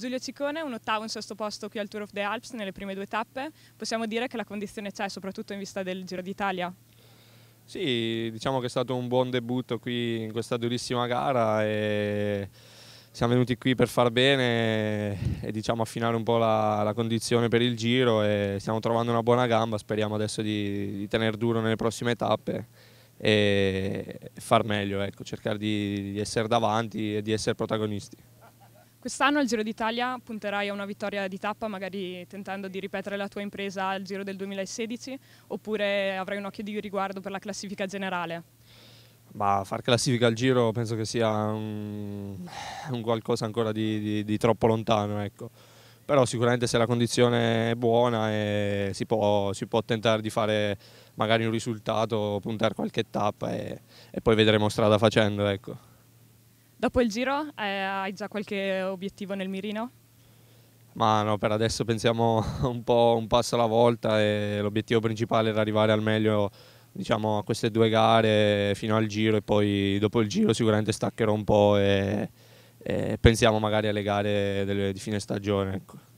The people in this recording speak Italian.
Giulio Ciccone, un ottavo e un sesto posto qui al Tour of the Alps nelle prime due tappe. Possiamo dire che la condizione c'è, soprattutto in vista del Giro d'Italia? Sì, diciamo che è stato un buon debutto qui in questa durissima gara e siamo venuti qui per far bene e diciamo affinare un po' la, la condizione per il giro e stiamo trovando una buona gamba, speriamo adesso di, di tenere duro nelle prossime tappe e far meglio, ecco, cercare di, di essere davanti e di essere protagonisti. Quest'anno al Giro d'Italia punterai a una vittoria di tappa, magari tentando di ripetere la tua impresa al Giro del 2016, oppure avrai un occhio di riguardo per la classifica generale? Bah, far classifica al Giro penso che sia un, un qualcosa ancora di, di, di troppo lontano, ecco. però sicuramente se la condizione è buona si può, si, può, tentare di fare magari un risultato, puntare qualche tappa e, e poi vedremo strada facendo. Ecco. Dopo il giro eh, hai già qualche obiettivo nel mirino? Ma no, per adesso pensiamo un po' un passo alla volta e l'obiettivo principale era arrivare al meglio diciamo, a queste due gare fino al giro e poi dopo il giro sicuramente staccherò un po' e, e pensiamo magari alle gare delle, di fine stagione. Ecco.